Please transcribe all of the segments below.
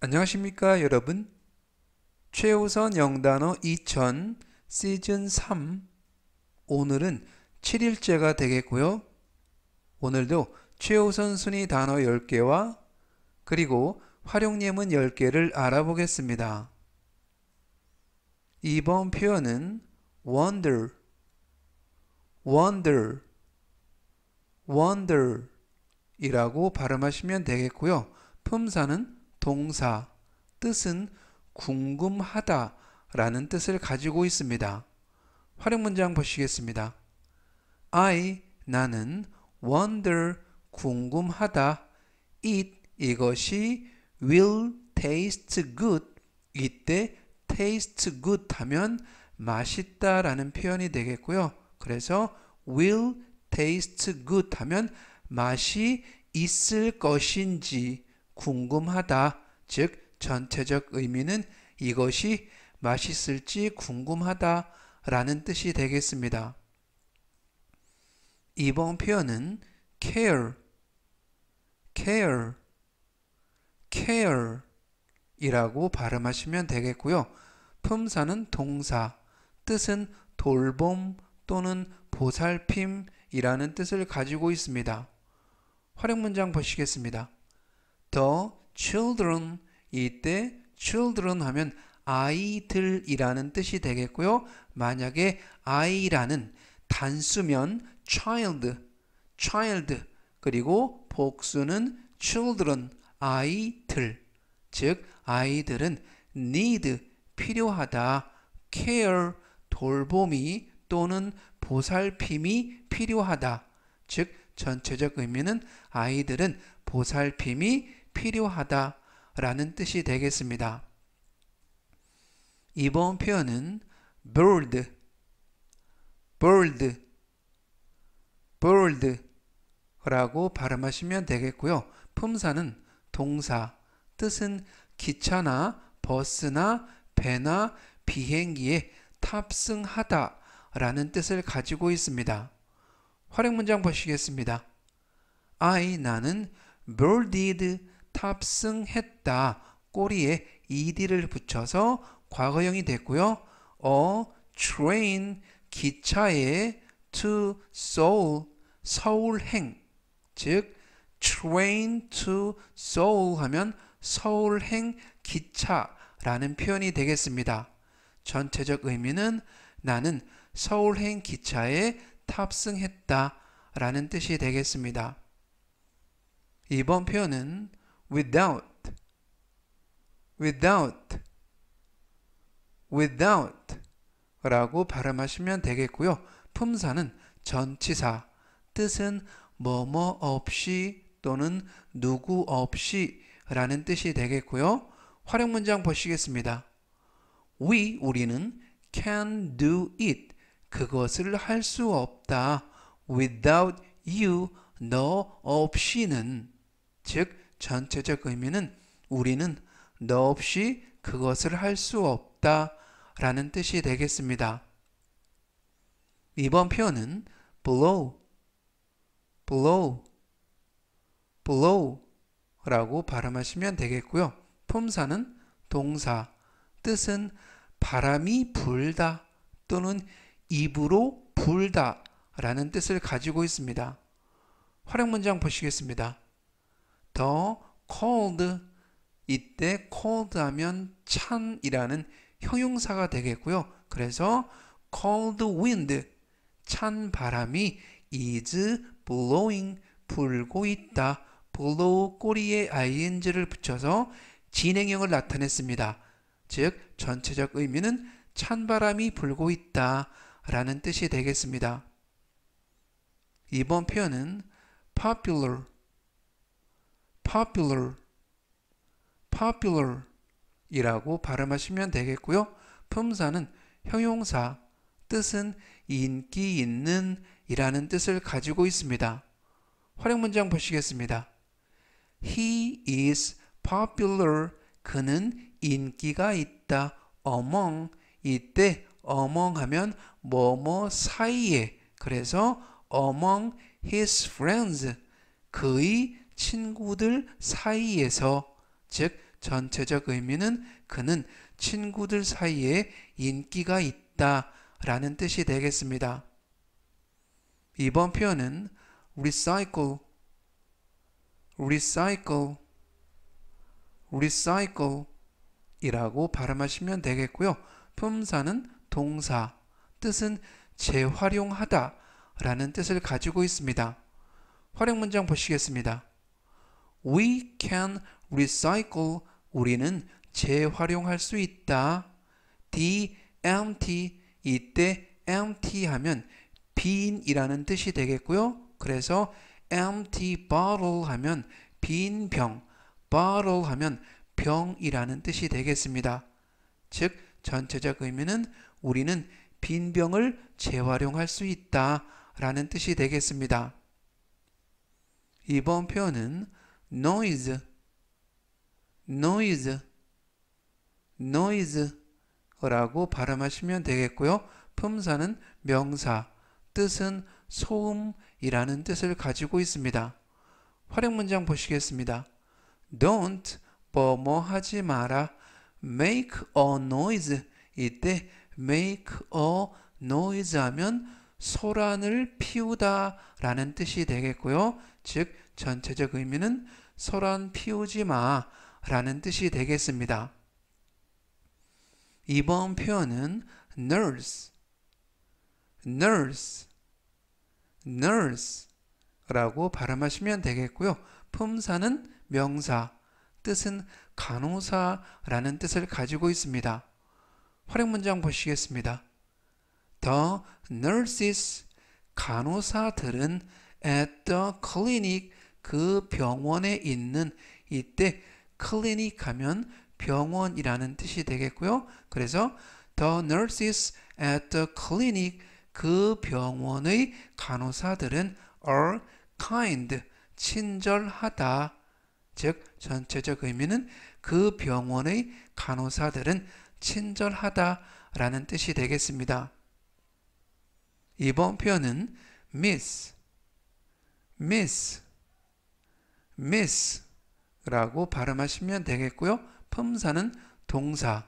안녕하십니까 여러분 최우선 영단어 2000 시즌 3 오늘은 7일째가 되겠고요 오늘도 최우선 순위 단어 10개와 그리고 활용예문 10개를 알아보겠습니다. 이번 표현은 wonder, wonder, wonder 이라고 발음하시면 되겠고요. 품사는 동사, 뜻은 궁금하다 라는 뜻을 가지고 있습니다. 활용 문장 보시겠습니다. I, 나는 wonder, 궁금하다. It, 이것이 will taste good. 이때 taste good 하면 맛있다 라는 표현이 되겠고요. 그래서 will taste good 하면 맛이 있을 것인지 궁금하다. 즉, 전체적 의미는 이것이 맛있을지 궁금하다 라는 뜻이 되겠습니다. 2번 표현은 care, care, care 이라고 발음하시면 되겠고요. 품사는 동사, 뜻은 돌봄 또는 보살핌이라는 뜻을 가지고 있습니다. 활용 문장 보시겠습니다. the children 이때 children 하면 아이들이라는 뜻이 되겠고요. 만약에 아이라는 단수면 child, child 그리고 복수는 children 아이들 즉 아이들은 need 필요하다 care 돌봄이 또는 보살핌이 필요하다 즉 전체적 의미는 아이들은 보살핌이 필요하다라는 뜻이 되겠습니다. 이번 표현은 bold, bold, bold 라고 발음하시면 되겠고요. 품사는 동사, 뜻은 기차나 버스나 배나 비행기에 탑승하다 라는 뜻을 가지고 있습니다. 활용 문장 보시겠습니다. I 나는 birdied 탑승했다. 꼬리에 ed를 붙여서 과거형이 됐고요. a 어, train 기차에 to Seoul 서울행 즉 train to Seoul 하면 서울행 기차라는 표현이 되겠습니다. 전체적 의미는 나는 서울행 기차에 탑승했다 라는 뜻이 되겠습니다. 이번 표현은 without, without, without 라고 발음하시면 되겠고요. 품사는 전치사, 뜻은 뭐뭐 없이 또는 누구 없이 라는 뜻이 되겠고요. 활용 문장 보시겠습니다. We, 우리는 can do it 그것을 할 수 없다. without you, 너 없이는. 즉, 전체적 의미는 우리는 너 없이 그것을 할 수 없다. 라는 뜻이 되겠습니다. 이번 표현은 blow, blow, blow 라고 발음하시면 되겠고요. 품사는 동사, 뜻은 바람이 불다 또는 입으로 불다 라는 뜻을 가지고 있습니다. 활용 문장 보시겠습니다. The cold 이때 cold 하면 찬이라는 형용사가 되겠고요. 그래서 cold wind 찬 바람이 is blowing 불고 있다. blow 꼬리에 ing를 붙여서 진행형을 나타냈습니다. 즉 전체적 의미는 찬 바람이 불고 있다. 라는 뜻이 되겠습니다. 이번 표현은 popular, popular, popular 이라고 발음하시면 되겠고요. 품사는 형용사, 뜻은 인기 있는 이라는 뜻을 가지고 있습니다. 활용 문장 보시겠습니다. He is popular. 그는 인기가 있다. among 이때 among하면 뭐 뭐 사이에 그래서 among his friends 그의 친구들 사이에서 즉 전체적 의미는 그는 친구들 사이에 인기가 있다 라는 뜻이 되겠습니다. 이번 표현은 recycle, recycle, recycle 이라고 발음하시면 되겠고요. 품사는 동사, 뜻은 재활용하다 라는 뜻을 가지고 있습니다. 활용 문장 보시겠습니다. We can recycle. 우리는 재활용할 수 있다. the empty. 이때 empty 하면 빈이라는 뜻이 되겠고요. 그래서 empty bottle 하면 빈 병, bottle 하면 병이라는 뜻이 되겠습니다. 즉 전체적 의미는 우리는 빈 병을 재활용할 수 있다 라는 뜻이 되겠습니다. 이번 표현은 noise, noise, noise 라고 발음하시면 되겠고요. 품사는 명사, 뜻은 소음이라는 뜻을 가지고 있습니다. 활용 문장 보시겠습니다. Don't 뭐 뭐 하지 마라 make a noise 이때 make a noise 하면 소란을 피우다 라는 뜻이 되겠고요. 즉 전체적 의미는 소란 피우지 마 라는 뜻이 되겠습니다. 이번 표현은 nurse, nurse, nurse 라고 발음하시면 되겠고요. 품사는 명사, 뜻은 간호사라는 뜻을 가지고 있습니다. 활용 문장 보시겠습니다. The nurses 간호사들은 at the clinic 그 병원에 있는 이때 clinic 하면 병원이라는 뜻이 되겠고요. 그래서 the nurses at the clinic 그 병원의 간호사들은 are kind 친절하다 즉 전체적 의미는 그 병원의 간호사들은 친절하다라는 뜻이 되겠습니다. 이번 표현은 miss, miss, miss 라고 발음하시면 되겠고요. 품사는 동사,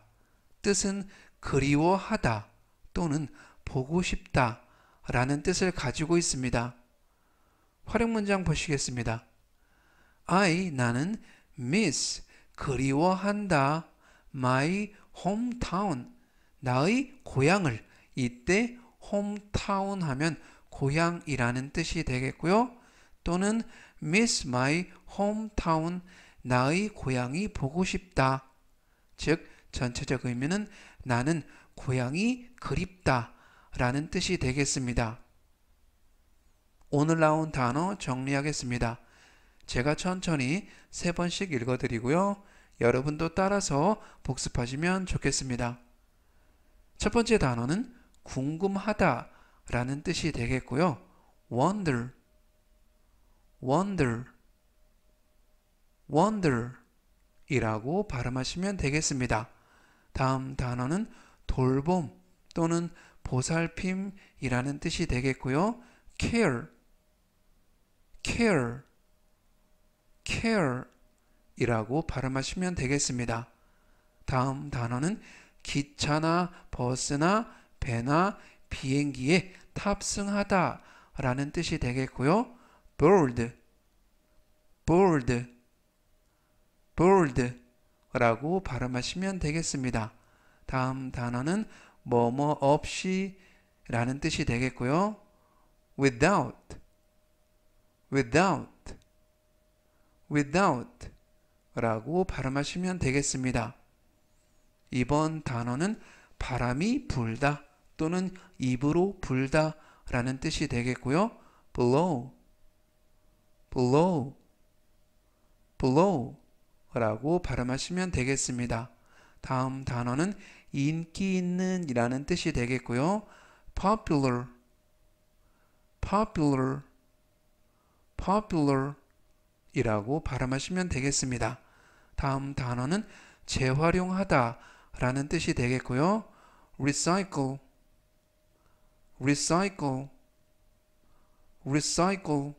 뜻은 그리워하다 또는 보고 싶다 라는 뜻을 가지고 있습니다. 활용 문장 보시겠습니다. I 나는 miss 그리워한다 my hometown 나의 고향을 이때 hometown 하면 고향이라는 뜻이 되겠고요. 또는 miss my hometown 나의 고향이 보고 싶다. 즉 전체적 의미는 나는 고향이 그립다 라는 뜻이 되겠습니다. 오늘 나온 단어 정리하겠습니다. 제가 천천히 세 번씩 읽어드리고요. 여러분도 따라서 복습하시면 좋겠습니다. 첫 번째 단어는 궁금하다 라는 뜻이 되겠고요. wonder, wonder, wonder 이라고 발음하시면 되겠습니다. 다음 단어는 돌봄 또는 보살핌이라는 뜻이 되겠고요. care, care, care이라고 발음하시면 되겠습니다. 다음 단어는 기차나 버스나 배나 비행기에 탑승하다 라는 뜻이 되겠고요. b o r d b o r d b o r d 라고 발음하시면 되겠습니다. 다음 단어는 뭐뭐 없이 라는 뜻이 되겠고요. without, without, without 라고 발음하시면 되겠습니다. 이번 단어는 바람이 불다 또는 입으로 불다 라는 뜻이 되겠고요. blow, blow, blow 라고 발음하시면 되겠습니다. 다음 단어는 인기 있는 이라는 뜻이 되겠고요. popular, popular, popular 이라고 발음하시면 되겠습니다. 다음 단어는 재활용하다 라는 뜻이 되겠고요. recycle, recycle, recycle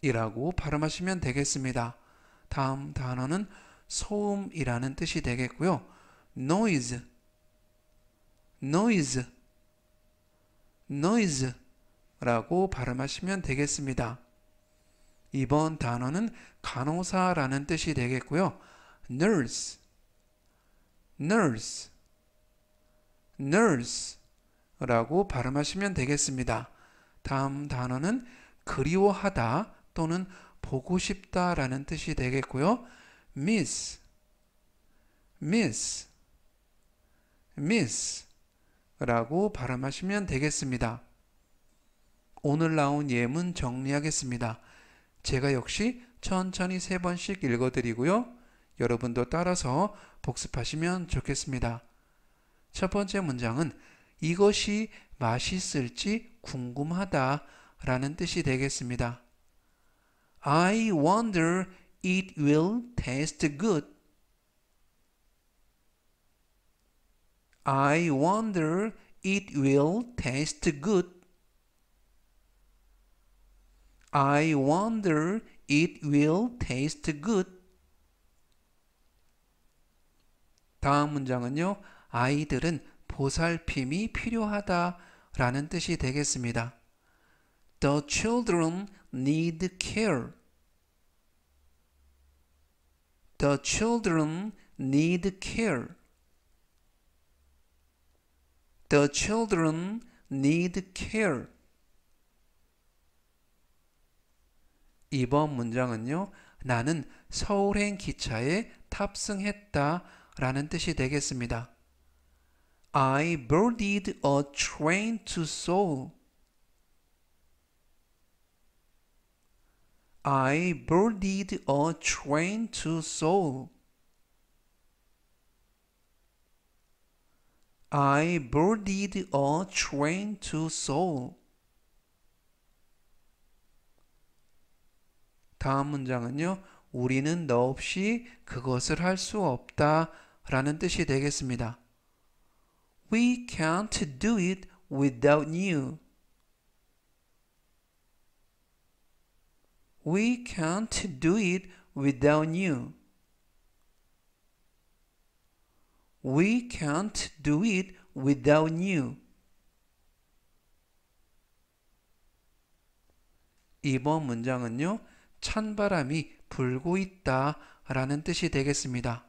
이라고 발음하시면 되겠습니다. 다음 단어는 소음이라는 뜻이 되겠고요. noise, noise, noise 라고 발음하시면 되겠습니다. 이번 단어는 간호사라는 뜻이 되겠고요. nurse, nurse, nurse 라고 발음하시면 되겠습니다. 다음 단어는 그리워하다 또는 보고 싶다 라는 뜻이 되겠고요. miss, miss, miss 라고 발음하시면 되겠습니다. 오늘 나온 예문 정리하겠습니다. 제가 역시 천천히 세 번씩 읽어드리고요. 여러분도 따라서 복습하시면 좋겠습니다. 첫 번째 문장은 이것이 맛있을지 궁금하다 라는 뜻이 되겠습니다. I wonder it will taste good. I wonder it will taste good. I wonder it will taste good. 다음 문장은요. 아이들은 보살핌이 필요하다 라는 뜻이 되겠습니다. The children need care. The children need care. The children need care. 2번 문장은요. 나는 서울행 기차에 탑승했다 라는 뜻이 되겠습니다. I boarded a train to Seoul. I boarded a train to Seoul. I boarded a train to Seoul. 다음 문장은요. 우리는 너 없이 그것을 할 수 없다 라는 뜻이 되겠습니다. We can't do it without you. We can't do it without you. We can't do it without you. 이번 문장은요. 찬바람이 불고 있다 라는 뜻이 되겠습니다.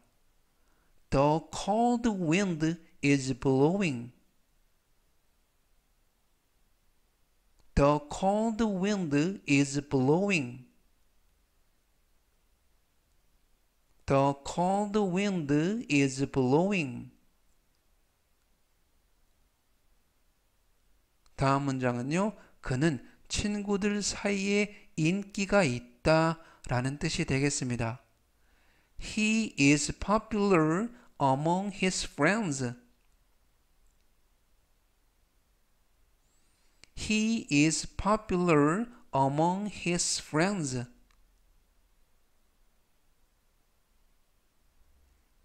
The cold wind is blowing. The cold wind is blowing. The cold wind is blowing. 다음 문장은요. 그는 친구들 사이에 인기가 있다. 있다 라는 뜻이 되겠습니다. He is popular among his friends. He is popular among his friends.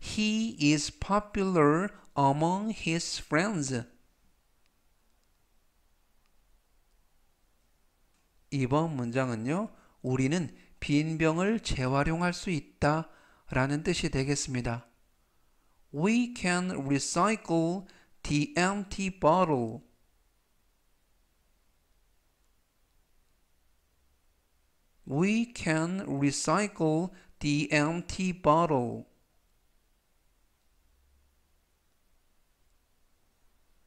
He is popular among his friends. 2번 문장은요. 우리는 빈 병을 재활용할 수 있다 라는 뜻이 되겠습니다. We can recycle the empty bottle. We can recycle the empty bottle.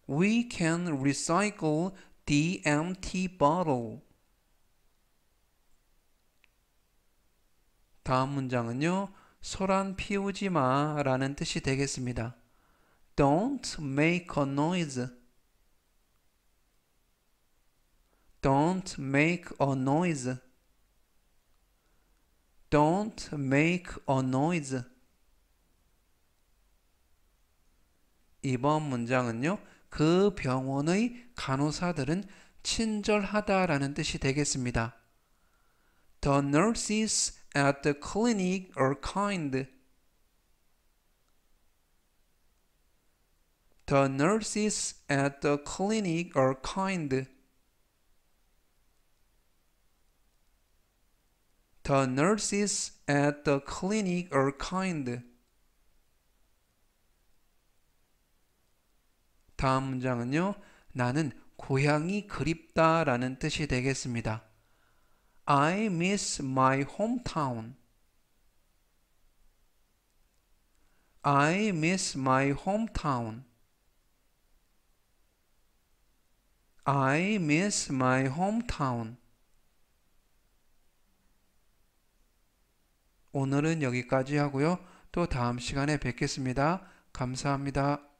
We can recycle the empty bottle. 다음 문장은요. 소란 피우지 마 라는 뜻이 되겠습니다. Don't make a noise. Don't make a noise. Don't make a noise. 이번 문장은요. 그 병원의 간호사들은 친절하다라는 뜻이 되겠습니다. The nurses at the clinic or kind. The nurses at the clinic are kind. The nurses at the clinic are kind. 다음 문장은요. 나는 고향이 그립다라는 뜻이 되겠습니다. I miss my hometown. I miss my hometown. I miss my hometown. 오늘은 여기까지 하고요. 또 다음 시간에 뵙겠습니다. 감사합니다.